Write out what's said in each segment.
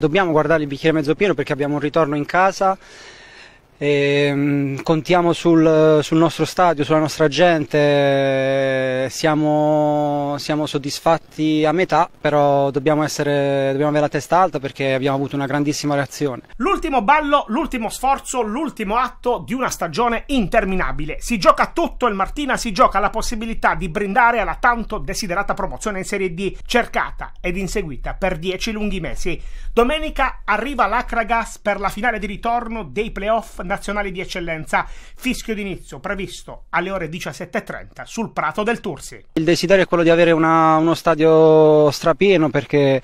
Dobbiamo guardare il bicchiere mezzo pieno perché abbiamo un ritorno in casa e, ehm, contiamo sul, sul, nostro stadio, sulla nostra gente, siamo, siamo soddisfatti a metà, però dobbiamo, essere, dobbiamo, avere la testa alta perché abbiamo avuto una grandissima reazione. L'ultimo ballo, l'ultimo sforzo, l'ultimo atto di una stagione interminabile. Si gioca tutto il Martina, si gioca la possibilità di brindare alla tanto desiderata promozione in Serie D, cercata ed inseguita per dieci lunghi mesi. Domenica arriva l'Acragas per la finale di ritorno dei playoff nazionali di eccellenza. Fischio d'inizio previsto alle ore 17.30 sul Prato del Tursi. Il desiderio è quello di avere una, uno stadio strapieno perché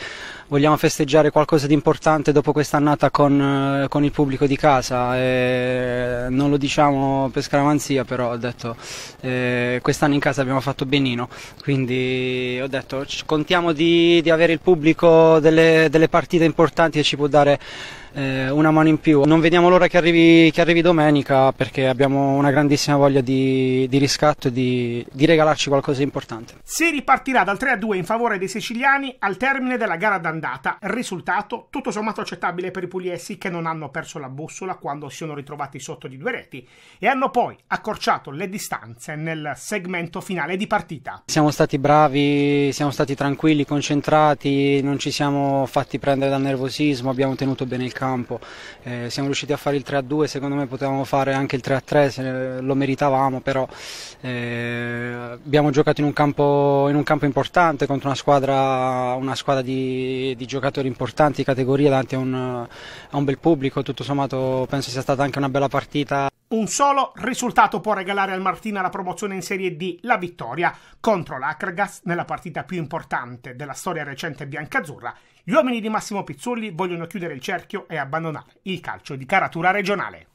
vogliamo festeggiare qualcosa di importante dopo quest'annata con, eh, con il pubblico di casa. E non lo diciamo per scaramanzia, però ho detto eh, quest'anno in casa abbiamo fatto benino, quindi ho detto contiamo di, di avere il pubblico delle, delle partite importanti che ci può dare eh, una mano in più. Non vediamo l'ora che arrivi, che arrivi domenica perché abbiamo una grandissima voglia di, di riscatto e di, di, regalarci qualcosa di importante. Si ripartirà dal 3-2 a in favore dei siciliani al termine della gara d'andata. Risultato tutto sommato accettabile per i pugliesi che non hanno perso la bussola quando si sono ritrovati sotto di due reti e hanno poi accorciato le distanze nel segmento finale di partita. Siamo stati bravi, siamo stati tranquilli, concentrati, non ci siamo fatti prendere dal nervosismo, abbiamo tenuto bene il campo campo, eh, siamo riusciti a fare il 3-2, secondo me potevamo fare anche il 3-3, se eh, lo meritavamo, però eh, abbiamo giocato in un, campo, in un, campo, importante contro una squadra, una squadra di, di, giocatori importanti, categoria, davanti a un, a un bel pubblico, tutto sommato penso sia stata anche una bella partita. Un solo risultato può regalare al Martina la promozione in Serie D, la vittoria contro l'Akragas nella partita più importante della storia recente biancazzurra. Gli uomini di Massimo Pizzulli vogliono chiudere il cerchio e abbandonare il calcio di caratura regionale.